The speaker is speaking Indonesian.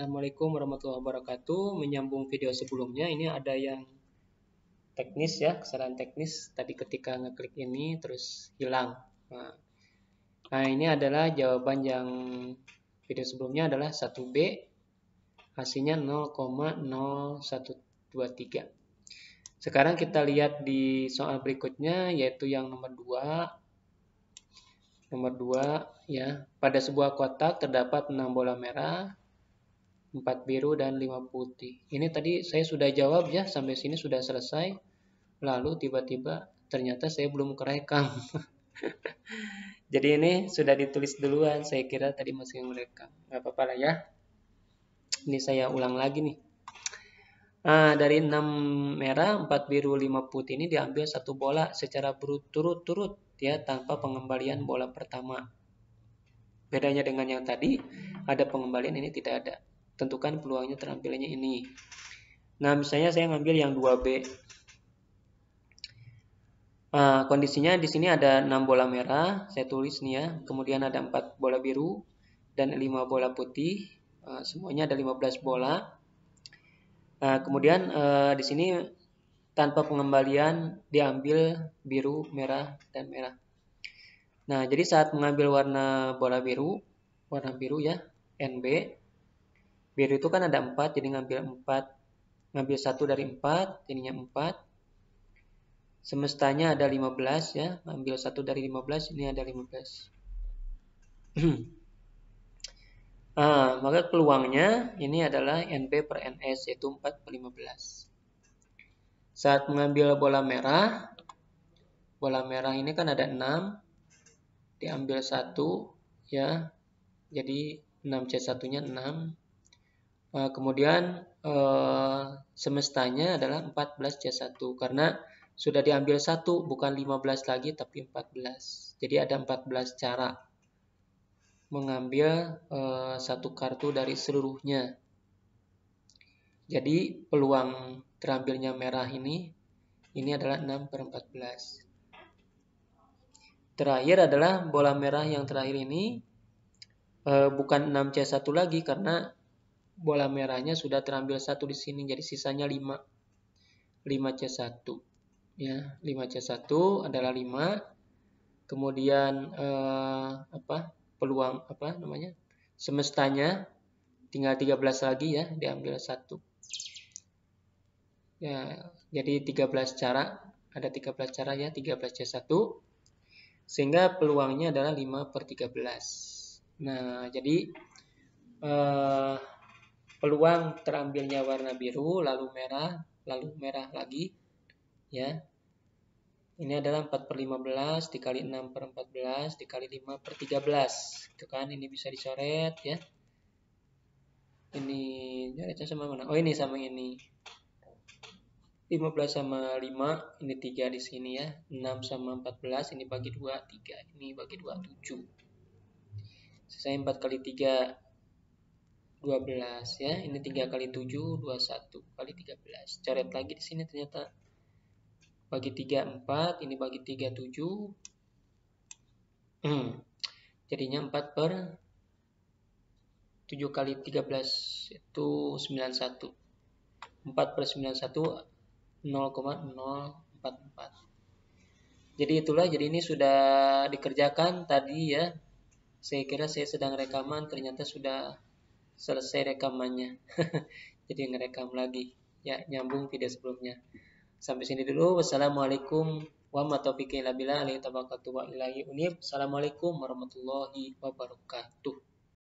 Assalamualaikum warahmatullahi wabarakatuh. Menyambung video sebelumnya, ini ada yang teknis ya, kesalahan teknis. Tadi ketika ngeklik ini terus hilang. Nah, nah ini adalah jawaban yang video sebelumnya adalah 1B, hasilnya 0,0123. Sekarang kita lihat di soal berikutnya, yaitu yang nomor 2, Nomor 2, ya, pada sebuah kotak terdapat 6 bola merah, 4 biru dan 5 putih. Ini tadi saya sudah jawab ya, sampai sini sudah selesai. Lalu tiba-tiba ternyata saya belum kerekam. Jadi ini sudah ditulis duluan, saya kira tadi masih merekam. Gak apa-apa lah ya. Ini saya ulang lagi nih. Nah, dari 6 merah, 4 biru, 5 putih ini diambil satu bola secara berturut-turut ya tanpa pengembalian bola pertama. Bedanya dengan yang tadi, ada pengembalian ini tidak ada tentukan peluangnya terampilnya ini. Nah, misalnya saya ngambil yang 2B. Nah, kondisinya di sini ada 6 bola merah, saya tulis nih ya. Kemudian ada 4 bola biru dan 5 bola putih. Ah, semuanya ada 15 bola. Nah, kemudian ah, di sini tanpa pengembalian diambil biru, merah, dan merah. Nah, jadi saat mengambil warna bola biru, warna biru ya, NB, biru itu kan ada 4, jadi ngambil 4. ngambil 1 dari 4, jadinya 4. semestanya ada 15 ya ngambil 1 dari 15 ini ada 15 nah, maka peluangnya ini adalah NB per NS yaitu 4 per 15 saat mengambil bola merah bola merah ini kan ada 6 diambil 1, ya jadi 6C1 nya 6 Eh, kemudian eh, semestanya adalah 14 C1 karena sudah diambil satu bukan 15 lagi tapi 14. Jadi ada 14 cara mengambil eh, satu kartu dari seluruhnya. Jadi peluang terambilnya merah ini ini adalah 6 per 14. Terakhir adalah bola merah yang terakhir ini bukan 6C1 lagi karena bola merahnya sudah terambil satu di sini jadi sisanya 5 5C1 ya 5C1 adalah 5 kemudian eh, apa peluang apa namanya semestanya tinggal 13 lagi ya diambil satu ya jadi 13 cara ada 13 cara ya 13C1 sehingga peluangnya adalah 5 per 13 nah jadi eh, peluang terambilnya warna biru lalu merah lalu merah lagi ya ini adalah 4 per 15 dikali 6 per 14 dikali 5 per 13 itu kan ini bisa dicoret ya ini coretnya sama mana oh ini sama ini 15 sama 5 ini 3 di sini ya 6 sama 14 ini bagi 2 3 ini bagi 2 7 selesai 4 kali 3 12 ya. Ini 3 kali 7, 21 kali 13. Coret lagi di sini ternyata bagi 3 4, ini bagi 3 7. Hmm. Jadinya 4 per 7 kali 13 itu 91. 4 per 91 0,044. Jadi itulah, jadi ini sudah dikerjakan tadi ya. Saya kira saya sedang rekaman, ternyata sudah selesai rekamannya jadi ngerekam lagi ya nyambung video sebelumnya sampai sini dulu wassalamualaikum warahmatullahi wabarakatuh warahmatullahi wabarakatuh